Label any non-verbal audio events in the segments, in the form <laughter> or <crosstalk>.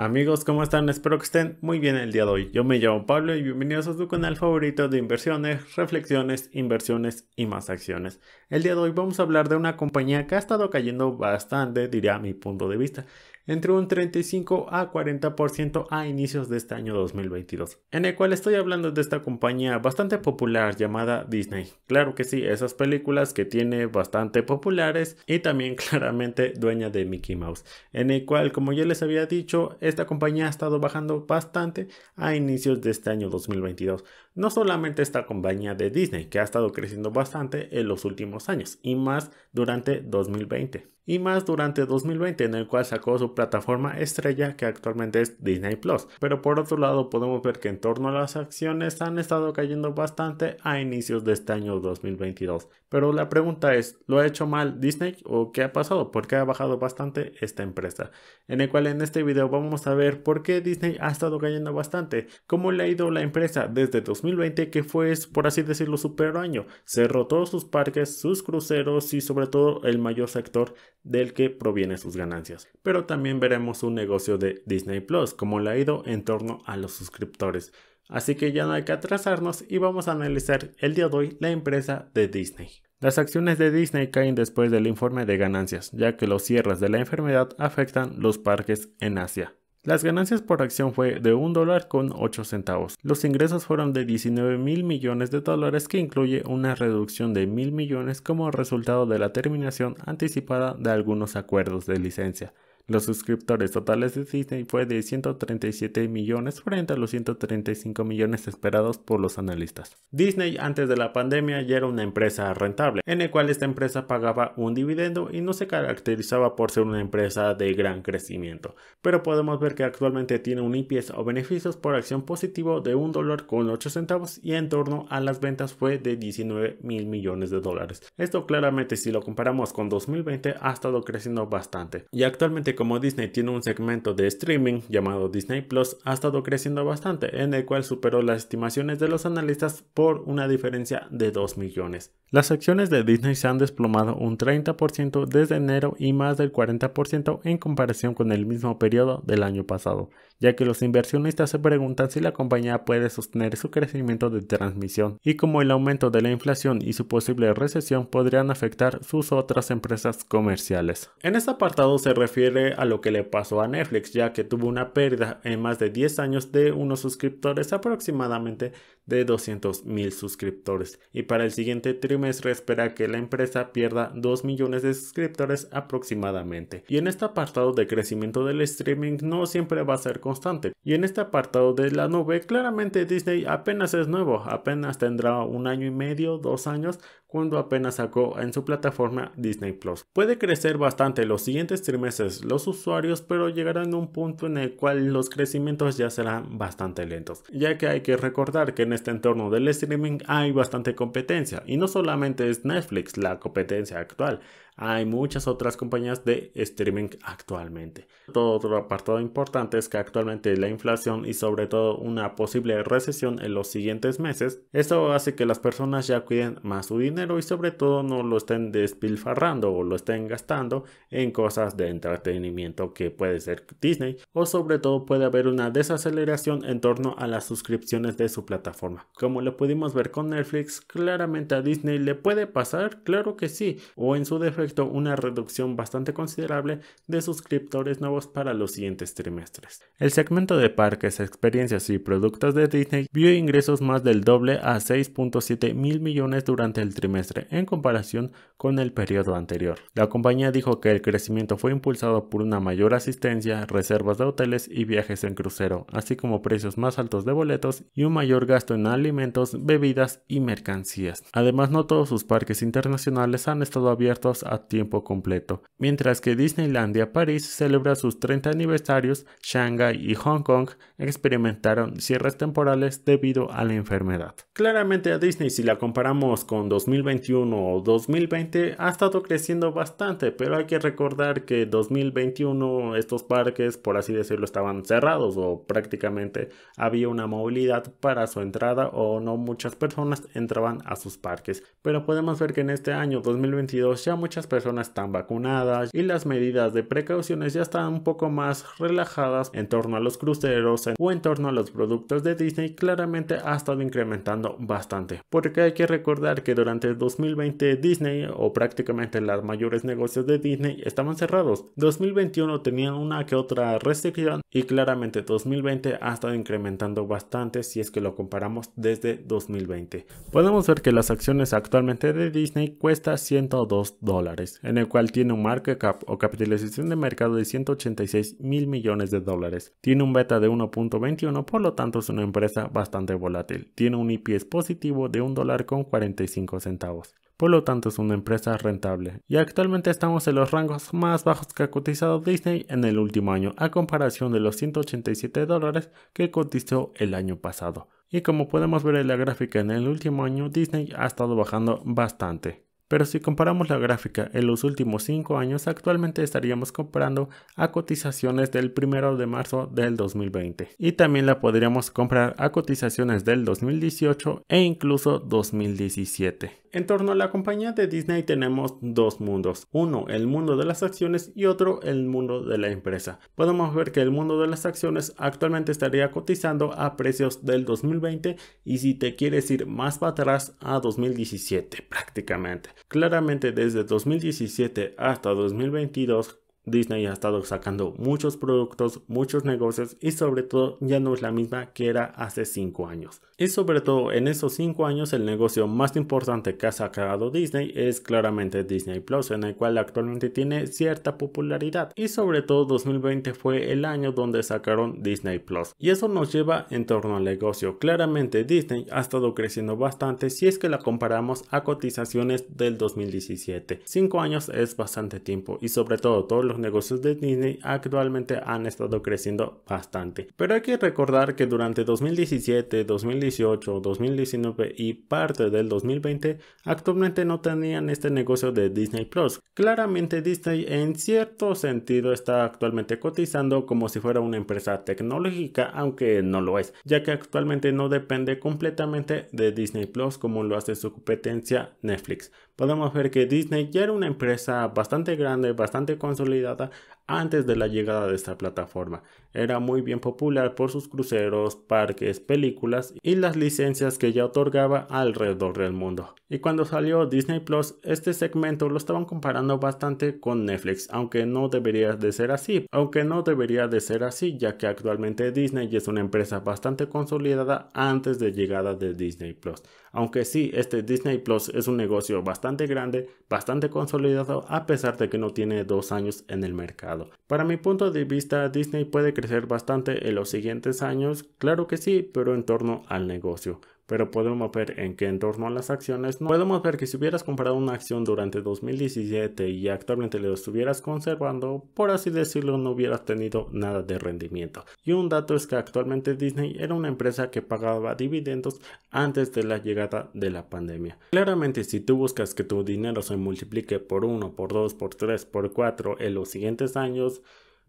Amigos, ¿cómo están? Espero que estén muy bien el día de hoy. Yo me llamo Pablo y bienvenidos a su canal favorito de inversiones, reflexiones, inversiones y más acciones. El día de hoy vamos a hablar de una compañía que ha estado cayendo bastante, diría mi punto de vista entre un 35 a 40% a inicios de este año 2022, en el cual estoy hablando de esta compañía bastante popular llamada Disney. Claro que sí, esas películas que tiene bastante populares y también <laughs> claramente dueña de Mickey Mouse, en el cual como ya les había dicho, esta compañía ha estado bajando bastante a inicios de este año 2022 no solamente esta compañía de Disney, que ha estado creciendo bastante en los últimos años, y más durante 2020. Y más durante 2020, en el cual sacó su plataforma estrella, que actualmente es Disney Plus. Pero por otro lado, podemos ver que en torno a las acciones han estado cayendo bastante a inicios de este año 2022. Pero la pregunta es: ¿lo ha hecho mal Disney o qué ha pasado? ¿Por qué ha bajado bastante esta empresa? En el cual en este video vamos a ver por qué Disney ha estado cayendo bastante, cómo le ha ido la empresa desde 2020 2020 que fue, por así decirlo, su peor año. Cerró todos sus parques, sus cruceros y sobre todo el mayor sector del que provienen sus ganancias. Pero también veremos un negocio de Disney Plus, como le ha ido en torno a los suscriptores. Así que ya no hay que atrasarnos y vamos a analizar el día de hoy la empresa de Disney. Las acciones de Disney caen después del informe de ganancias, ya que los cierres de la enfermedad afectan los parques en Asia. Las ganancias por acción fue de 1 dólar con 8 centavos. Los ingresos fueron de 19 mil millones de dólares que incluye una reducción de mil millones como resultado de la terminación anticipada de algunos acuerdos de licencia. Los suscriptores totales de Disney fue de 137 millones frente a los 135 millones esperados por los analistas. Disney antes de la pandemia ya era una empresa rentable, en el cual esta empresa pagaba un dividendo y no se caracterizaba por ser una empresa de gran crecimiento. Pero podemos ver que actualmente tiene un IPS o beneficios por acción positivo de 1 dólar con 8 centavos y en torno a las ventas fue de 19 mil millones de dólares. Esto claramente si lo comparamos con 2020 ha estado creciendo bastante y actualmente como Disney tiene un segmento de streaming llamado Disney Plus, ha estado creciendo bastante, en el cual superó las estimaciones de los analistas por una diferencia de 2 millones. Las acciones de Disney se han desplomado un 30% desde enero y más del 40% en comparación con el mismo periodo del año pasado, ya que los inversionistas se preguntan si la compañía puede sostener su crecimiento de transmisión y cómo el aumento de la inflación y su posible recesión podrían afectar sus otras empresas comerciales. En este apartado se refiere a lo que le pasó a Netflix, ya que tuvo una pérdida en más de 10 años de unos suscriptores, aproximadamente de 200 mil suscriptores. Y para el siguiente trimestre espera que la empresa pierda 2 millones de suscriptores aproximadamente. Y en este apartado de crecimiento del streaming no siempre va a ser constante. Y en este apartado de la nube, claramente Disney apenas es nuevo, apenas tendrá un año y medio, dos años, cuando apenas sacó en su plataforma Disney Plus. Puede crecer bastante los siguientes trimestres, usuarios, pero llegarán a un punto en el cual los crecimientos ya serán bastante lentos, ya que hay que recordar que en este entorno del streaming hay bastante competencia, y no solamente es Netflix la competencia actual, hay muchas otras compañías de streaming actualmente. Todo otro apartado importante es que actualmente la inflación y sobre todo una posible recesión en los siguientes meses, esto hace que las personas ya cuiden más su dinero y sobre todo no lo estén despilfarrando o lo estén gastando en cosas de entretenimiento que puede ser Disney o sobre todo puede haber una desaceleración en torno a las suscripciones de su plataforma. Como lo pudimos ver con Netflix, claramente a Disney le puede pasar, claro que sí, o en su defecto una reducción bastante considerable de suscriptores nuevos para los siguientes trimestres. El segmento de parques, experiencias y productos de Disney vio ingresos más del doble a 6.7 mil millones durante el trimestre en comparación con el periodo anterior. La compañía dijo que el crecimiento fue impulsado por una mayor asistencia, reservas de hoteles y viajes en crucero, así como precios más altos de boletos y un mayor gasto en alimentos, bebidas y mercancías. Además, no todos sus parques internacionales han estado abiertos a tiempo completo. Mientras que Disneylandia París celebra sus 30 aniversarios, Shanghai y Hong Kong experimentaron cierres temporales debido a la enfermedad. Claramente a Disney si la comparamos con 2021 o 2020 ha estado creciendo bastante, pero hay que recordar que 2021 estos parques, por así decirlo, estaban cerrados o prácticamente había una movilidad para su entrada o no muchas personas entraban a sus parques. Pero podemos ver que en este año 2022 ya muchas personas están vacunadas y las medidas de precauciones ya están un poco más relajadas en torno a los cruceros o en torno a los productos de Disney, claramente ha estado incrementando bastante. Porque hay que recordar que durante 2020 Disney o prácticamente las mayores negocios de Disney estaban cerrados. 2021 tenían una que otra restricción y claramente 2020 ha estado incrementando bastante si es que lo comparamos desde 2020. Podemos ver que las acciones actualmente de Disney cuesta 102 dólares en el cual tiene un market cap o capitalización de mercado de 186 mil millones de dólares. Tiene un beta de 1.21, por lo tanto es una empresa bastante volátil. Tiene un EPS positivo de 1 dólar con 45 centavos por lo tanto es una empresa rentable. Y actualmente estamos en los rangos más bajos que ha cotizado Disney en el último año, a comparación de los 187 dólares que cotizó el año pasado. Y como podemos ver en la gráfica en el último año, Disney ha estado bajando bastante. Pero si comparamos la gráfica en los últimos 5 años, actualmente estaríamos comprando a cotizaciones del 1 de marzo del 2020. Y también la podríamos comprar a cotizaciones del 2018 e incluso 2017. En torno a la compañía de Disney tenemos dos mundos, uno el mundo de las acciones y otro el mundo de la empresa. Podemos ver que el mundo de las acciones actualmente estaría cotizando a precios del 2020 y si te quieres ir más para atrás a 2017 prácticamente. Claramente desde 2017 hasta 2022 Disney ha estado sacando muchos productos, muchos negocios y sobre todo ya no es la misma que era hace 5 años. Y sobre todo en esos 5 años el negocio más importante que ha sacado Disney es claramente Disney Plus, en el cual actualmente tiene cierta popularidad. Y sobre todo 2020 fue el año donde sacaron Disney Plus. Y eso nos lleva en torno al negocio. Claramente Disney ha estado creciendo bastante si es que la comparamos a cotizaciones del 2017. 5 años es bastante tiempo y sobre todo todos los negocios de Disney actualmente han estado creciendo bastante. Pero hay que recordar que durante 2017, 2018, 2019 y parte del 2020 actualmente no tenían este negocio de Disney Plus. Claramente Disney en cierto sentido está actualmente cotizando como si fuera una empresa tecnológica, aunque no lo es, ya que actualmente no depende completamente de Disney Plus como lo hace su competencia Netflix podemos ver que Disney ya era una empresa bastante grande, bastante consolidada, antes de la llegada de esta plataforma. Era muy bien popular por sus cruceros, parques, películas y las licencias que ya otorgaba alrededor del mundo. Y cuando salió Disney Plus, este segmento lo estaban comparando bastante con Netflix, aunque no debería de ser así, aunque no debería de ser así, ya que actualmente Disney es una empresa bastante consolidada antes de llegada de Disney Plus. Aunque sí, este Disney Plus es un negocio bastante grande, bastante consolidado, a pesar de que no tiene dos años en el mercado. Para mi punto de vista, Disney puede crecer bastante en los siguientes años, claro que sí, pero en torno al negocio pero podemos ver en qué entorno las acciones, no. podemos ver que si hubieras comprado una acción durante 2017 y actualmente lo estuvieras conservando, por así decirlo, no hubieras tenido nada de rendimiento. Y un dato es que actualmente Disney era una empresa que pagaba dividendos antes de la llegada de la pandemia. Claramente, si tú buscas que tu dinero se multiplique por 1, por 2, por 3, por 4 en los siguientes años,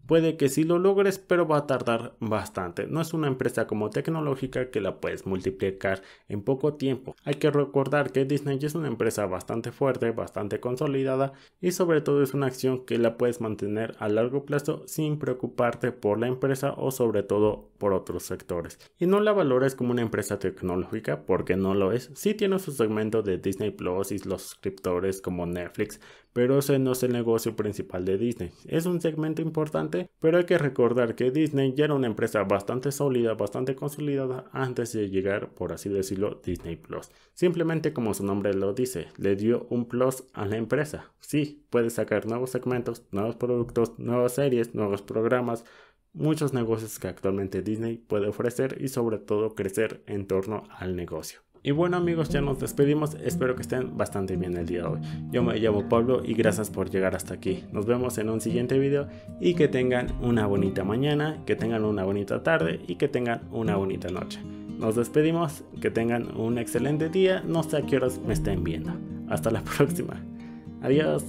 Puede que sí lo logres, pero va a tardar bastante. No es una empresa como tecnológica que la puedes multiplicar en poco tiempo. Hay que recordar que Disney es una empresa bastante fuerte, bastante consolidada y sobre todo es una acción que la puedes mantener a largo plazo sin preocuparte por la empresa o sobre todo por otros sectores. Y no la valores como una empresa tecnológica porque no lo es. Sí tiene su segmento de Disney Plus y los suscriptores como Netflix, pero ese no es el negocio principal de Disney. Es un segmento importante, pero hay que recordar que Disney ya era una empresa bastante sólida, bastante consolidada antes de llegar, por así decirlo, Disney Plus. Simplemente como su nombre lo dice, le dio un plus a la empresa. Sí, puede sacar nuevos segmentos, nuevos productos, nuevas series, nuevos programas, muchos negocios que actualmente Disney puede ofrecer y sobre todo crecer en torno al negocio. Y bueno amigos, ya nos despedimos, espero que estén bastante bien el día de hoy. Yo me llamo Pablo y gracias por llegar hasta aquí. Nos vemos en un siguiente video y que tengan una bonita mañana, que tengan una bonita tarde y que tengan una bonita noche. Nos despedimos, que tengan un excelente día, no sé a qué horas me estén viendo. Hasta la <laughs> próxima. Adiós.